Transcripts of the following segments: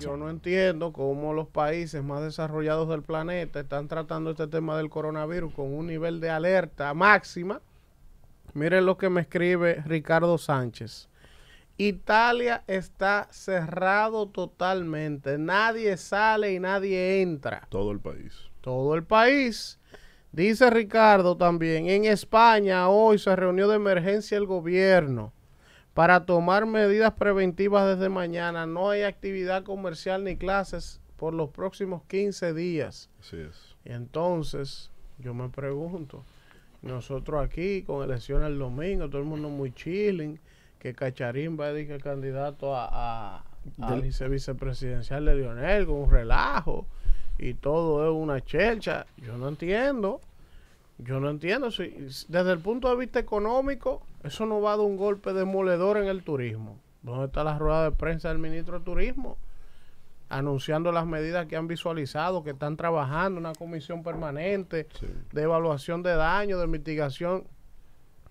Yo no entiendo cómo los países más desarrollados del planeta están tratando este tema del coronavirus con un nivel de alerta máxima. Miren lo que me escribe Ricardo Sánchez. Italia está cerrado totalmente. Nadie sale y nadie entra. Todo el país. Todo el país. Dice Ricardo también, en España hoy se reunió de emergencia el gobierno para tomar medidas preventivas desde mañana. No hay actividad comercial ni clases por los próximos 15 días. es. entonces, yo me pregunto, nosotros aquí con elecciones el domingo, todo el mundo muy chilling, que Cacharín va a decir candidato a, vicepresidencial de Lionel con un relajo y todo es una chelcha. Yo no entiendo. Yo no entiendo. Si, desde el punto de vista económico, eso no va a dar un golpe demoledor en el turismo. ¿Dónde está la rueda de prensa del ministro de Turismo? Anunciando las medidas que han visualizado, que están trabajando, una comisión permanente de evaluación de daño, de mitigación.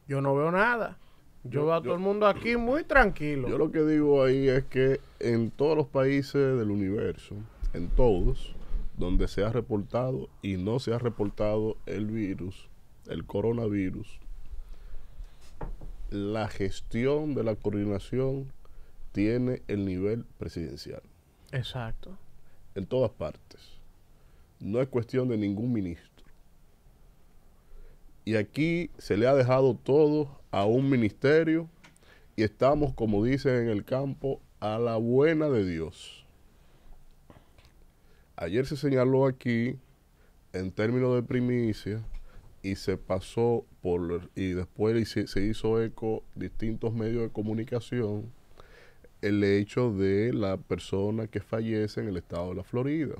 Yo no veo nada. Yo, veo a todo el mundo aquí muy tranquilo. Yo lo que digo ahí es que en todos los países del universo, en todos, donde se ha reportado y no se ha reportado el virus, el coronavirus, la gestión de la coordinación tiene el nivel presidencial. Exacto. En todas partes. No es cuestión de ningún ministro. Y aquí se le ha dejado todo a un ministerio y estamos, como dicen en el campo, a la buena de Dios. Ayer se señaló aquí, en términos de primicia, y se pasó y después se, hizo eco distintos medios de comunicación el hecho de la persona que fallece en el estado de la Florida,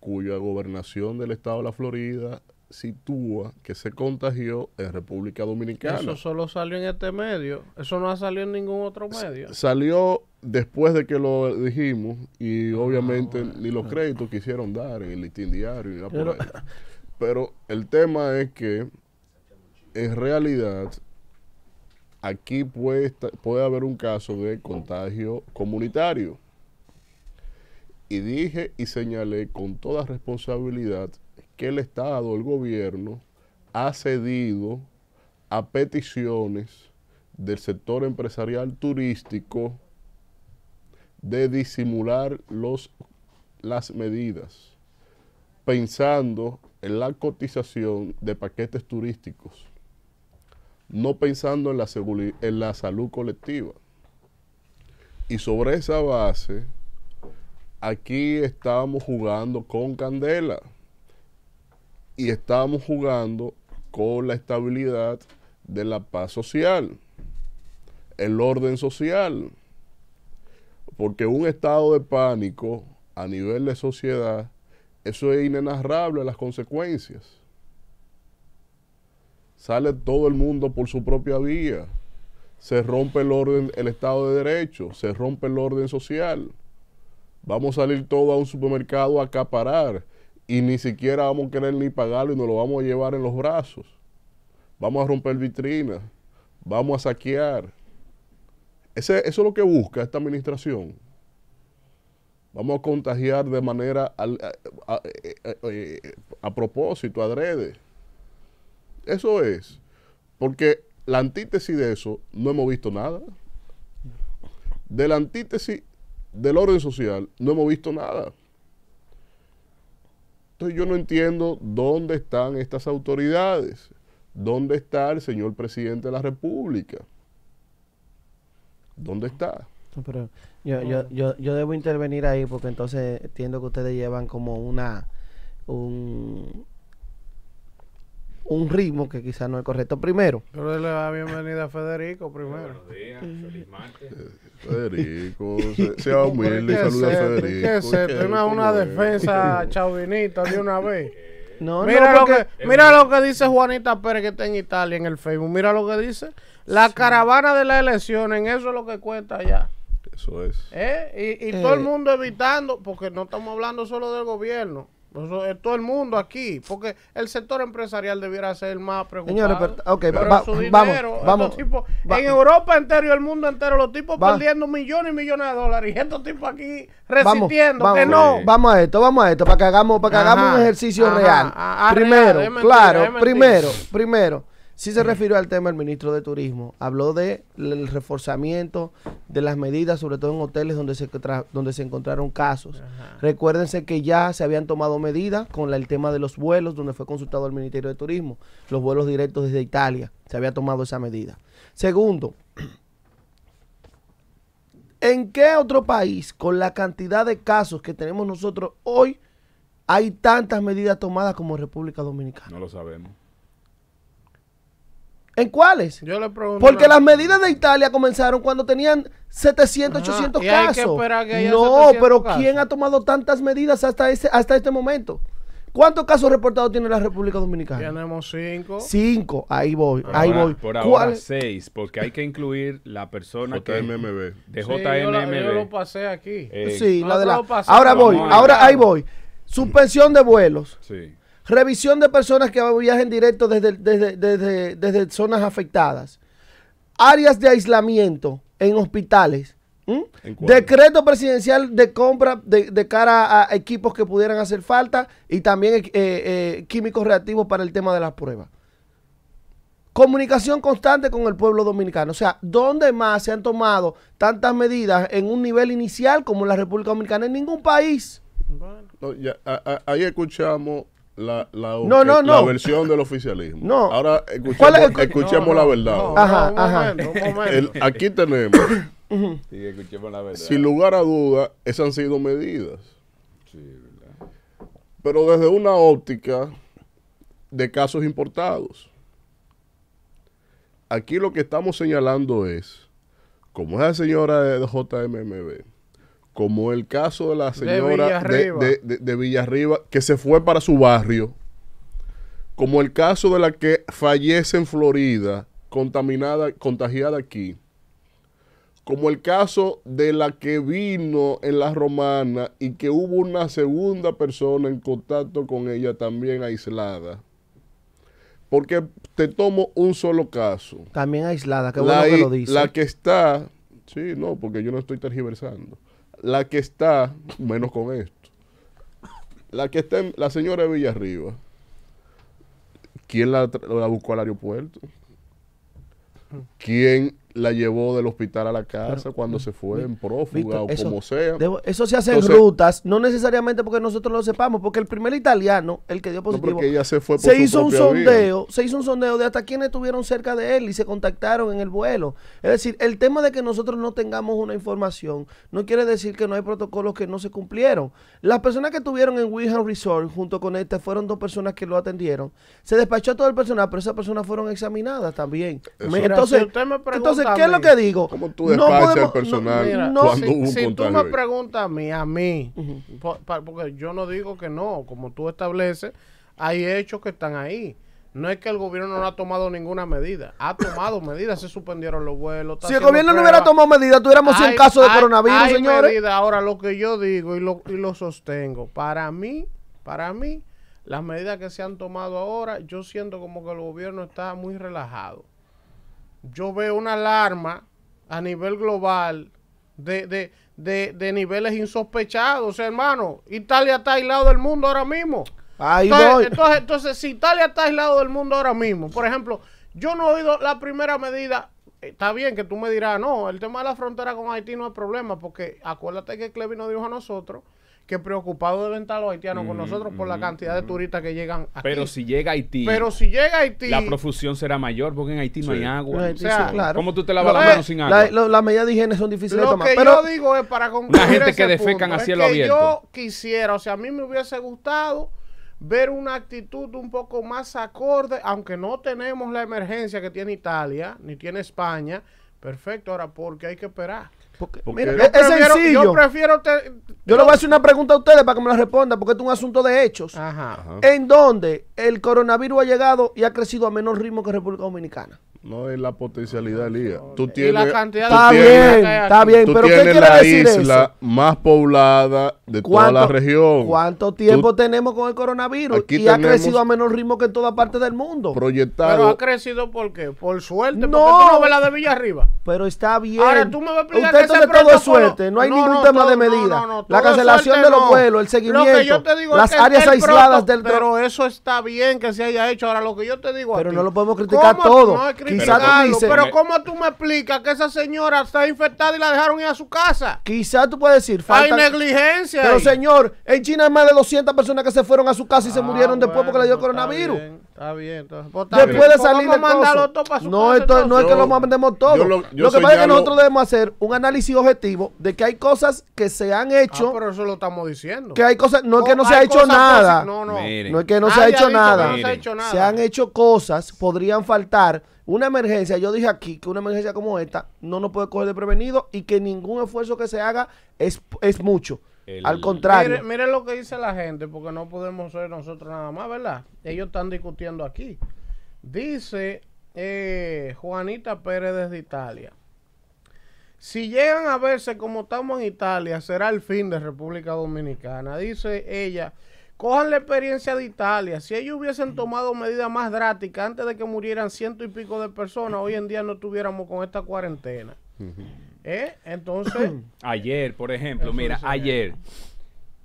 cuya gobernación del estado de la Florida sitúa que se contagió en República Dominicana. Eso solo salió en este medio, eso no ha salido en ningún otro medio. salió después de que lo dijimos y ah, obviamente ni los créditos quisieron dar en el listín diario. Ni Pero el tema es que en realidad aquí puede, puede haber un caso de contagio comunitario. Y dije y señalé con toda responsabilidad que el Estado, el gobierno, ha cedido a peticiones del sector empresarial turístico de disimular los, las medidas, pensando en la cotización de paquetes turísticos, no pensando en la, en la salud colectiva. Y sobre esa base, aquí estábamos jugando con candela y estábamos jugando con la estabilidad de la paz social, el orden social, porque un estado de pánico a nivel de sociedad eso es inenarrable, las consecuencias. Sale todo el mundo por su propia vía. Se rompe el orden, el Estado de Derecho, se rompe el orden social. Vamos a salir todos a un supermercado a acaparar y ni siquiera vamos a querer ni pagarlo y nos lo vamos a llevar en los brazos. Vamos a romper vitrinas, vamos a saquear. Ese, eso es lo que busca esta administración vamos a contagiar de manera a, a, propósito, adrede. Eso es, porque la antítesis de eso no hemos visto nada. De la antítesis del orden social no hemos visto nada. Entonces yo no entiendo dónde están estas autoridades, dónde está el señor presidente de la República, dónde está. Pero yo, debo intervenir ahí porque entonces entiendo que ustedes llevan como una un, ritmo que quizás no es correcto primero. Pero le da bienvenida a Federico primero. Buenos días, feliz martes. Federico, sea humilde y saluda a Federico. Que se una, una defensa chauvinista de una vez. mira, lo que, mira lo que dice Juanita Pérez que está en Italia en el Facebook. Mira lo que dice. La caravana de las elecciones, eso es lo que cuenta allá. Eso es. Eh, y, eh. todo el mundo evitando, porque no estamos hablando solo del gobierno. todo el mundo aquí, porque el sector empresarial debiera ser más preocupado. Señores, su dinero, vamos, vamos en Europa entero y el mundo entero, los tipos perdiendo millones y millones de dólares y estos tipos aquí resistiendo, que no. Eh, vamos a esto, vamos a esto, para que hagamos, para que hagamos un ejercicio real. primero, claro, primero, primero Sí se refirió al tema el ministro de Turismo. Habló del reforzamiento de las medidas, sobre todo en hoteles donde se, donde se encontraron casos. Recuérdense que ya se habían tomado medidas con el tema de los vuelos, donde fue consultado el Ministerio de Turismo. Los vuelos directos desde Italia. Se había tomado esa medida. Segundo, ¿en qué otro país, con la cantidad de casos que tenemos nosotros hoy, hay tantas medidas tomadas como República Dominicana? No lo sabemos. ¿En cuáles? Yo le pregunto. Porque las medidas de Italia comenzaron cuando tenían 700, 800 casos. no, pero ¿quién ha tomado tantas medidas hasta, ese, hasta este momento? ¿Cuántos casos reportados tiene la República Dominicana? Tenemos cinco. Cinco, ahí voy, ahí voy. Por ahora ¿Cuál? seis, porque hay que incluir la persona que... JMMB. De sí, Yo, lo pasé aquí. Eh, sí, la de la... Ahora voy, ahora ahí voy. Suspensión de vuelos. Sí. Revisión de personas que viajen directo desde, desde, desde, desde zonas afectadas. Áreas de aislamiento en hospitales. ¿Mm? Decreto presidencial de compra de, cara a equipos que pudieran hacer falta y también eh, eh, químicos reactivos para el tema de las pruebas. Comunicación constante con el pueblo dominicano. O sea, ¿dónde más se han tomado tantas medidas en un nivel inicial como en la República Dominicana? En ningún país. ahí escuchamos la, versión del oficialismo. Ahora escuchemos la verdad. Ajá, aquí tenemos. Sin lugar a dudas, esas han sido medidas. Sí, Pero desde una óptica de casos importados. Aquí lo que estamos señalando es, como la señora de JMMB, como el caso de la señora de, Villarriba, que se fue para su barrio, como el caso de la que fallece en Florida, contaminada, contagiada aquí, como el caso de la que vino en la romana y que hubo una segunda persona en contacto con ella también aislada. Porque te tomo un solo caso. También aislada, qué bueno que lo dice. La que está Sí, no, porque yo no estoy tergiversando. La que está, menos con esto. La que está, en, la señora de Villarriba, ¿quién la, la buscó al aeropuerto? Mm. ¿Quién la llevó del hospital a la casa cuando se fue en prófuga o como sea. eso se hace en rutas, no necesariamente porque nosotros lo sepamos, porque el primer italiano, el que dio positivo, se, fue se hizo un sondeo, se hizo un sondeo de hasta quienes estuvieron cerca de él y se contactaron en el vuelo. Es decir, el tema de que nosotros no tengamos una información no quiere decir que no hay protocolos que no se cumplieron. Las personas que estuvieron en Wilhelm Resort junto con este fueron dos personas que lo atendieron. Se despachó todo el personal, pero esas personas fueron examinadas también. Entonces, entonces ¿Qué es lo que digo? tú no personal si, tú me preguntas a mí, a mí, porque yo no digo que no, como tú estableces, hay hechos que están ahí. No es que el gobierno no ha tomado ninguna medida. Ha tomado medidas, se suspendieron los vuelos. Si el gobierno no hubiera tomado medidas, tuviéramos 100 caso de coronavirus, hay señores. Ahora, lo que yo digo y lo, y lo sostengo, para mí, para mí, las medidas que se han tomado ahora, yo siento como que el gobierno está muy relajado yo veo una alarma a nivel global de, de, niveles insospechados. hermano, Italia está aislado del mundo ahora mismo. entonces, entonces, si Italia está aislado del mundo ahora mismo, por ejemplo, yo no he oído la primera medida. Está bien que tú me dirás, no, el tema de la frontera con Haití no es problema, porque acuérdate que nos dijo a nosotros que preocupado venta a los haitianos con nosotros por la cantidad de turistas que llegan aquí. Pero si llega Haití. Pero si llega Haití. La profusión será mayor porque en Haití no hay agua. ¿Cómo tú te lavas las manos sin agua? Las medidas de higiene son difíciles de tomar. Que pero yo digo es para concluir. La gente que defecan punto, cielo abierto. Yo quisiera, o sea, a mí me hubiese gustado ver una actitud un poco más acorde, aunque no tenemos la emergencia que tiene Italia, ni tiene España. Perfecto, ahora porque hay que esperar es, sencillo. Yo prefiero. yo le voy a hacer una pregunta a ustedes para que me la respondan, porque es un asunto de hechos. En donde el coronavirus ha llegado y ha crecido a menor ritmo que República Dominicana. No es la potencialidad de Tú tienes, la cantidad está bien, está bien, tienes la isla más poblada de toda la región. ¿Cuánto tiempo tenemos con el coronavirus? y ha crecido a menor ritmo que en toda parte del mundo. Proyectado. Pero ha crecido por qué? Por suerte, no, porque no la de Villa Arriba. Pero está bien. Ahora tú me vas a explicar Usted tiene todo suerte, no hay ningún tema de medida. la cancelación de los vuelos, el seguimiento, las áreas aisladas del Pero eso está bien que se haya hecho. Ahora lo que yo te digo Pero no lo podemos criticar todo pero, ¿cómo tú me explicas que esa señora está infectada y la dejaron ir a su casa? Quizás tú puedes decir, falta... Hay negligencia. Pero señor, en China hay más de 200 personas que se fueron a su casa y se ah, murieron después porque le dio coronavirus. Está bien, entonces. Después de salir de no, es que lo mandemos todo. Lo, que pasa es que nosotros debemos hacer un análisis objetivo de que hay cosas que se han ah, hecho. pero eso lo estamos diciendo. Que hay cosas, no es que no oh, se ha hecho nada. No, no. No es que no se ha hecho nada. Se han hecho cosas, podrían faltar. Una emergencia, yo dije aquí que una emergencia como esta no nos puede coger de prevenido y que ningún esfuerzo que se haga es, es mucho. Al contrario. Miren lo que dice la gente, porque no podemos ser nosotros nada más, ¿verdad? Ellos están discutiendo aquí. Dice eh, Juanita Pérez desde Italia. Si llegan a verse como estamos en Italia, será el fin de República Dominicana. Dice ella, cojan la experiencia de Italia. Si ellos hubiesen tomado medidas más drásticas antes de que murieran ciento y pico de personas, hoy en día no estuviéramos con esta cuarentena. ¿Eh? Entonces. ayer, por ejemplo, mira, ayer,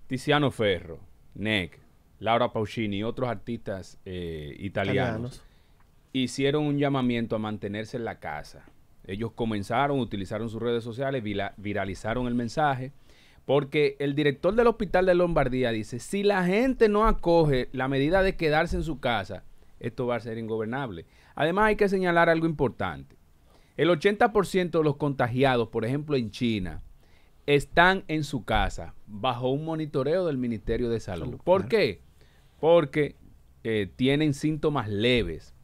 Tiziano Ferro, Nick, Laura Pausini y otros artistas eh, italianos, italianos hicieron un llamamiento a mantenerse en la casa. Ellos comenzaron, utilizaron sus redes sociales, viralizaron el mensaje, porque el director del hospital de Lombardía dice, si la gente no acoge la medida de quedarse en su casa, esto va a ser ingobernable. Además hay que señalar algo importante. El 80% de los contagiados, por ejemplo, en China, están en su casa bajo un monitoreo del Ministerio de Salud. ¿Por qué? Porque eh, tienen síntomas leves.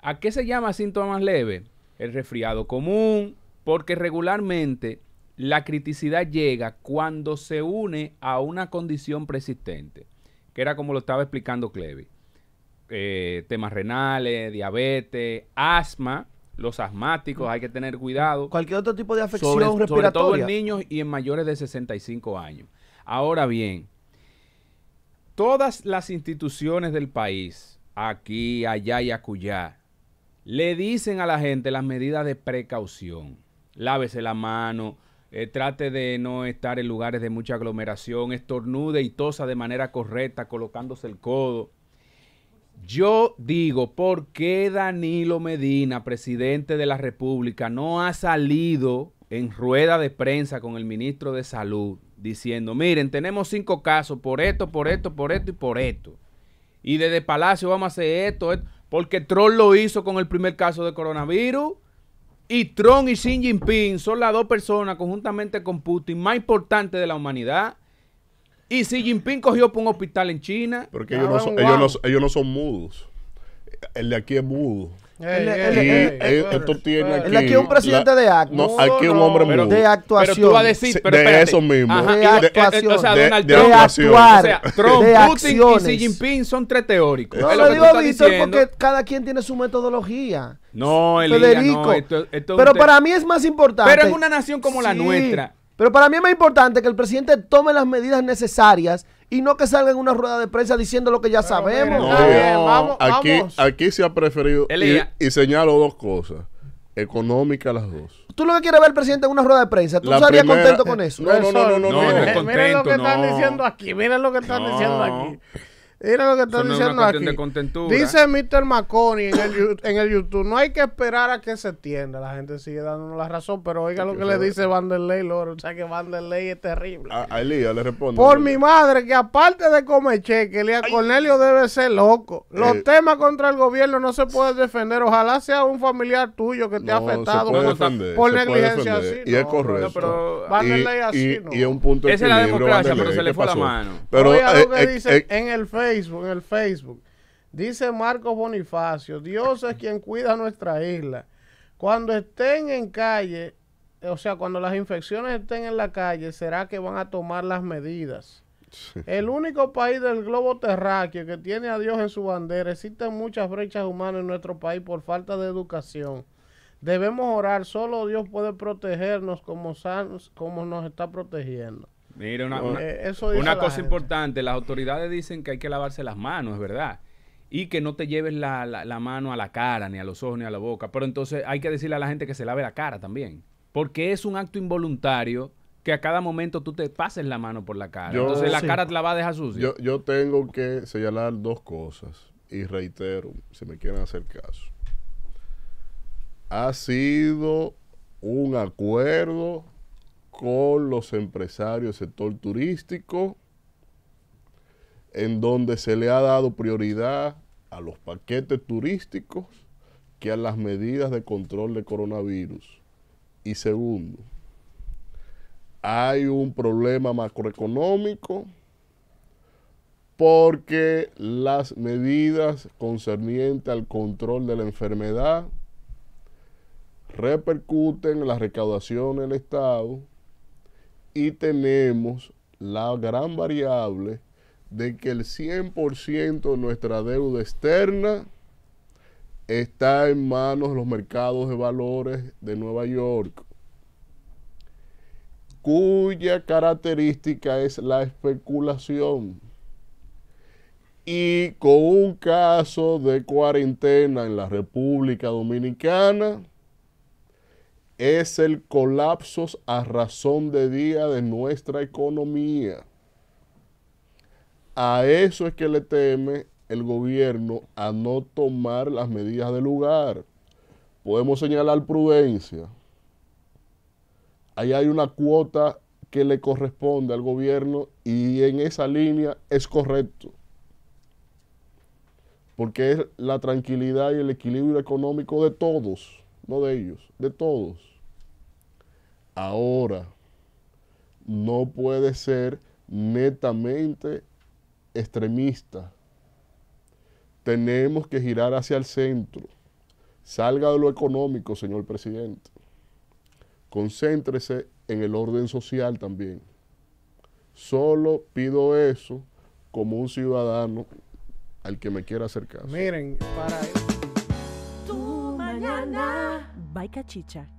¿A qué se llama síntomas leves? El resfriado común, porque regularmente la criticidad llega cuando se une a una condición persistente, que era como lo estaba explicando Clevi. Eh, temas renales, diabetes, asma, los asmáticos, hay que tener cuidado. Cualquier otro tipo de afección respiratoria. Sobre todo en niños y en mayores de 65 años. Ahora bien, todas las instituciones del país, aquí, allá y acullá, le dicen a la gente las medidas de precaución. Lávese la mano, eh, trate de no estar en lugares de mucha aglomeración, estornude y tosa de manera correcta, colocándose el codo. Yo digo, ¿por qué Danilo Medina, presidente de la República, no ha salido en rueda de prensa con el ministro de Salud diciendo, miren, tenemos cinco casos por esto, por esto, por esto y por esto? Y desde Palacio vamos a hacer esto, esto porque Trump lo hizo con el primer caso de coronavirus. Y Trump y Xi Jinping son las dos personas conjuntamente con Putin más importantes de la humanidad. Y Xi Jinping cogió por un hospital en China. Porque ellos, no son, ellos, no, ellos no son mudos. El de aquí es mudo. El de eh, esto aquí, es un presidente de acto. No, aquí un hombre mudo. De actuación. de eso mismo. de, actuación. o sea, Donald Trump. De actuar, Trump, Putin y Xi Jinping son tres teóricos. No, lo digo, Víctor, porque cada quien tiene su metodología. No, Federico. No, pero para mí es más importante. Pero en una nación como la nuestra, pero para mí es más importante que el presidente tome las medidas necesarias y no que salga en una rueda de prensa diciendo lo que ya sabemos. aquí, aquí se ha preferido y, señalo dos cosas económica las dos. Tú lo que quieres ver el presidente en una rueda de prensa, ¿tú estarías contento con eso? No, no, no, no, no, miren lo que están diciendo aquí, miren lo que están diciendo aquí. Mira lo que están diciendo aquí. Dice Mr. Maconi en el, en el YouTube, no hay que esperar a que se tienda. La gente sigue dándonos la razón, pero oiga lo que le dice Vanderlei, Loro. O sea que Vanderlei es terrible. Ah, a, a le responde. Por mi madre, que aparte de comer que Elías Cornelio debe ser loco. Los eh. temas contra el gobierno no se pueden defender. Ojalá sea un familiar tuyo que te ha afectado por, negligencia así. Y es correcto. der Vanderlei así y, no. un punto Esa es la democracia, pero se le fue la mano. Pero, oiga eh, lo que eh, dice en el Facebook. Facebook, en el Facebook. Dice Marcos Bonifacio, Dios es quien cuida nuestra isla. Cuando estén en calle, o sea, cuando las infecciones estén en la calle, será que van a tomar las medidas. El único país del globo terráqueo que tiene a Dios en su bandera, existen muchas brechas humanas en nuestro país por falta de educación. Debemos orar, solo Dios puede protegernos como, san, como nos está protegiendo. Mira, una, oh. eh, cosa importante, las autoridades dicen que hay que lavarse las manos, es verdad. Y que no te lleves la, mano a la cara, ni a los ojos, ni a la boca. Pero entonces hay que decirle a la gente que se lave la cara también. Porque es un acto involuntario que a cada momento tú te pases la mano por la cara. entonces la cara te la va a dejar sucia. Yo, yo tengo que señalar dos cosas. Y reitero, si me quieren hacer caso. Ha sido un acuerdo con los empresarios del sector turístico, en donde se le ha dado prioridad a los paquetes turísticos que a las medidas de control de coronavirus. Y segundo, hay un problema macroeconómico porque las medidas concernientes al control de la enfermedad repercuten en la recaudación del Estado y tenemos la gran variable de que el 100% de nuestra deuda externa está en manos de los mercados de valores de Nueva York, cuya característica es la especulación. Y con un caso de cuarentena en la República Dominicana, es el colapso a razón de día de nuestra economía. A eso es que le teme el gobierno a no tomar las medidas de lugar. Podemos señalar prudencia. Ahí hay una cuota que le corresponde al gobierno y en esa línea es correcto. Porque es la tranquilidad y el equilibrio económico de todos de ellos, de todos. Ahora, no puede ser netamente extremista. Tenemos que girar hacia el centro. Salga de lo económico, señor presidente. Concéntrese en el orden social también. Solo pido eso como un ciudadano al que me quiera acercar. Miren, para... Chicha.